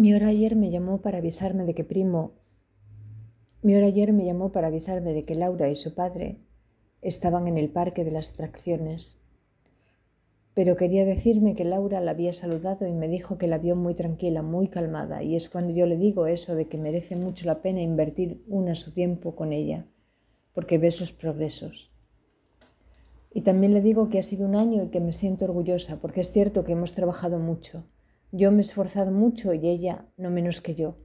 Mi hora ayer me llamó para avisarme de que primo. Mi hora ayer me llamó para avisarme de que Laura y su padre estaban en el parque de las atracciones. Pero quería decirme que Laura la había saludado y me dijo que la vio muy tranquila, muy calmada, y es cuando yo le digo eso de que merece mucho la pena invertir una su tiempo con ella, porque ve sus progresos. Y también le digo que ha sido un año y que me siento orgullosa, porque es cierto que hemos trabajado mucho yo me he esforzado mucho y ella no menos que yo.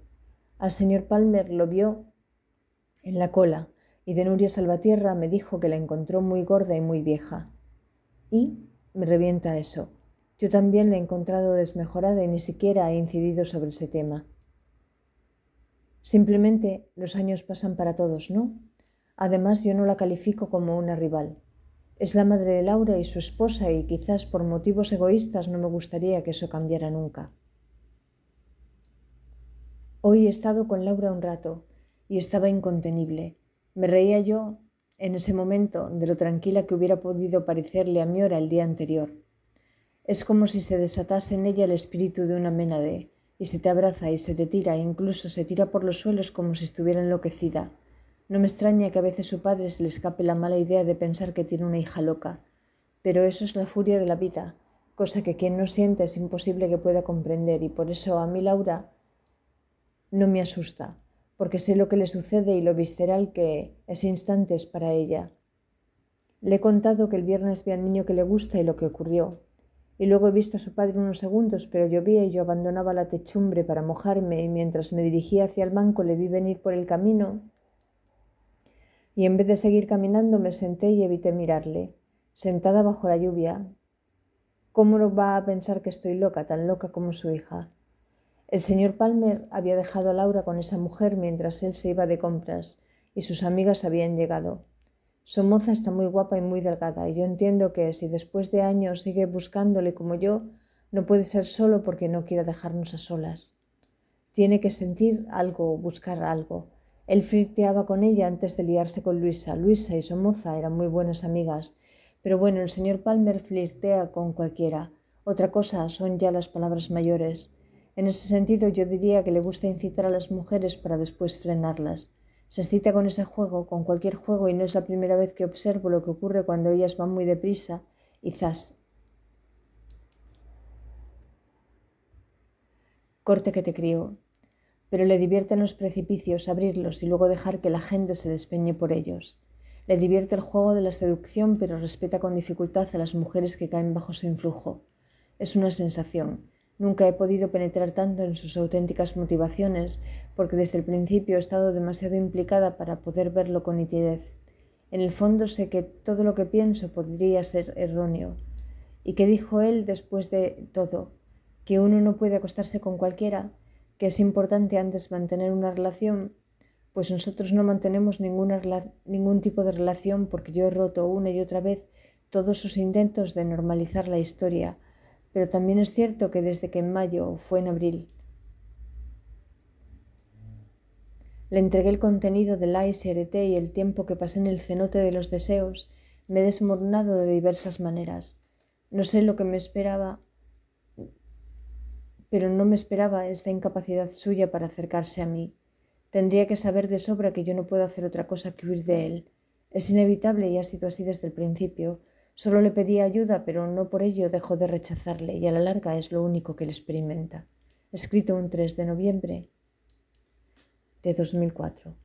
Al señor Palmer lo vio en la cola y de Nuria Salvatierra me dijo que la encontró muy gorda y muy vieja. Y me revienta eso. Yo también la he encontrado desmejorada y ni siquiera he incidido sobre ese tema. Simplemente los años pasan para todos, ¿no? Además, yo no la califico como una rival. Es la madre de Laura y su esposa y quizás por motivos egoístas no me gustaría que eso cambiara nunca. Hoy he estado con Laura un rato y estaba incontenible. Me reía yo en ese momento de lo tranquila que hubiera podido parecerle a mi hora el día anterior. Es como si se desatase en ella el espíritu de una ménade y se te abraza y se te tira e incluso se tira por los suelos como si estuviera enloquecida. No me extraña que a veces su padre se le escape la mala idea de pensar que tiene una hija loca, pero eso es la furia de la vida, cosa que quien no siente es imposible que pueda comprender y por eso a mí Laura no me asusta, porque sé lo que le sucede y lo visceral que es instantes para ella. Le he contado que el viernes vi al niño que le gusta y lo que ocurrió. Y luego he visto a su padre unos segundos, pero llovía y yo abandonaba la techumbre para mojarme y mientras me dirigía hacia el banco le vi venir por el camino y en vez de seguir caminando me senté y evité mirarle, sentada bajo la lluvia. ¿Cómo va a pensar que estoy loca, tan loca como su hija? El señor Palmer había dejado a Laura con esa mujer mientras él se iba de compras y sus amigas habían llegado. Su moza está muy guapa y muy delgada, y yo entiendo que si después de años sigue buscándole como yo, no puede ser solo porque no quiera dejarnos a solas. Tiene que sentir algo, buscar algo, él flirteaba con ella antes de liarse con Luisa. Luisa y Somoza eran muy buenas amigas. Pero bueno, el señor Palmer flirtea con cualquiera. Otra cosa son ya las palabras mayores. En ese sentido yo diría que le gusta incitar a las mujeres para después frenarlas. Se excita con ese juego, con cualquier juego, y no es la primera vez que observo lo que ocurre cuando ellas van muy deprisa y Corte que te crío pero le divierten los precipicios, abrirlos y luego dejar que la gente se despeñe por ellos. Le divierte el juego de la seducción, pero respeta con dificultad a las mujeres que caen bajo su influjo. Es una sensación. Nunca he podido penetrar tanto en sus auténticas motivaciones, porque desde el principio he estado demasiado implicada para poder verlo con nitidez. En el fondo sé que todo lo que pienso podría ser erróneo. ¿Y qué dijo él después de todo? ¿Que uno no puede acostarse con cualquiera? que es importante antes mantener una relación, pues nosotros no mantenemos ninguna, ningún tipo de relación porque yo he roto una y otra vez todos sus intentos de normalizar la historia, pero también es cierto que desde que en mayo fue en abril Le entregué el contenido del ASRT y el tiempo que pasé en el cenote de los deseos. Me he desmoronado de diversas maneras. No sé lo que me esperaba pero no me esperaba esta incapacidad suya para acercarse a mí. Tendría que saber de sobra que yo no puedo hacer otra cosa que huir de él. Es inevitable y ha sido así desde el principio. Solo le pedía ayuda, pero no por ello dejó de rechazarle y a la larga es lo único que le experimenta. Escrito un 3 de noviembre de 2004.